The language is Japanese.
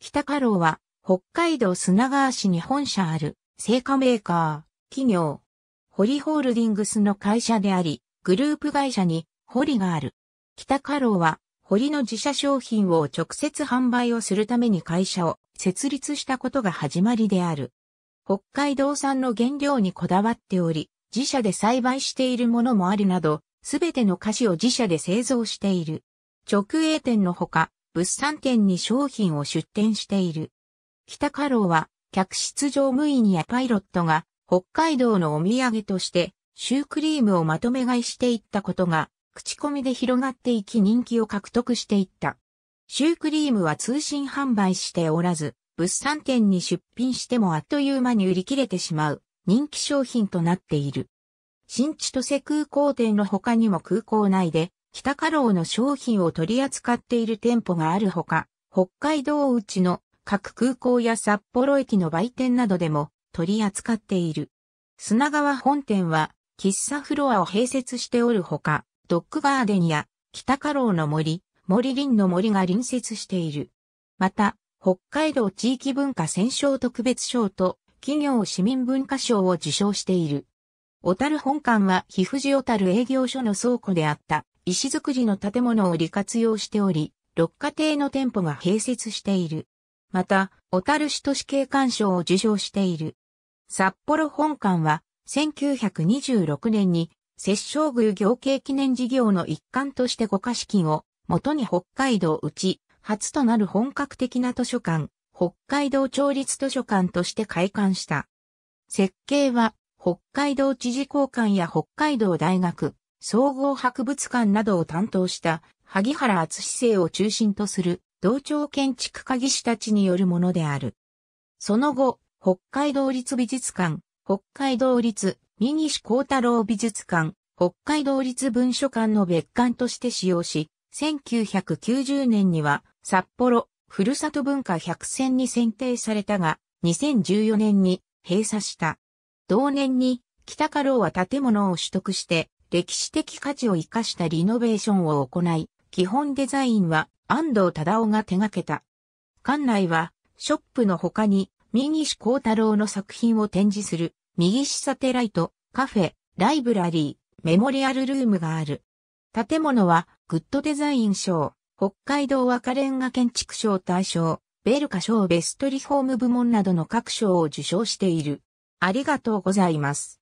北家老は、北海道砂川市に本社ある、製菓メーカー、企業、ホリホールディングスの会社であり、グループ会社に、ホリがある。北家老は、堀の自社商品を直接販売をするために会社を設立したことが始まりである。北海道産の原料にこだわっており、自社で栽培しているものもあるなど、すべての菓子を自社で製造している。直営店のほか、物産展に商品を出展している。北家老は、客室乗務員やパイロットが、北海道のお土産として、シュークリームをまとめ買いしていったことが、口コミで広がっていき人気を獲得していった。シュークリームは通信販売しておらず、物産展に出品してもあっという間に売り切れてしまう人気商品となっている。新千歳空港店の他にも空港内で北家老の商品を取り扱っている店舗があるほか、北海道内の各空港や札幌駅の売店などでも取り扱っている。砂川本店は喫茶フロアを併設しておるほか、ドッグガーデンや北家老の森、森林の森が隣接している。また、北海道地域文化戦勝特別賞と企業市民文化賞を受賞している。小樽本館は、皮膚寺小樽営業所の倉庫であった。石造りの建物を利活用しており、六家庭の店舗が併設している。また、小樽市都市景観賞を受賞している。札幌本館は、1926年に、摂政宮行慶記念事業の一環として五家式を、元に北海道うち、初となる本格的な図書館、北海道町立図書館として開館した。設計は、北海道知事公館や北海道大学、総合博物館などを担当した萩原厚生を中心とする同庁建築家技師たちによるものである。その後、北海道立美術館、北海道立三西光太郎美術館、北海道立文書館の別館として使用し、1990年には札幌ふるさと文化100選に選定されたが、2014年に閉鎖した。同年に北家老は建物を取得して歴史的価値を生かしたリノベーションを行い、基本デザインは安藤忠夫が手掛けた。館内は、ショップの他に、右下幸太郎の作品を展示する、右下サテライト、カフェ、ライブラリー、メモリアルルームがある。建物は、グッドデザイン賞、北海道赤レンガ建築賞大賞、ベルカ賞ベストリフォーム部門などの各賞を受賞している。ありがとうございます。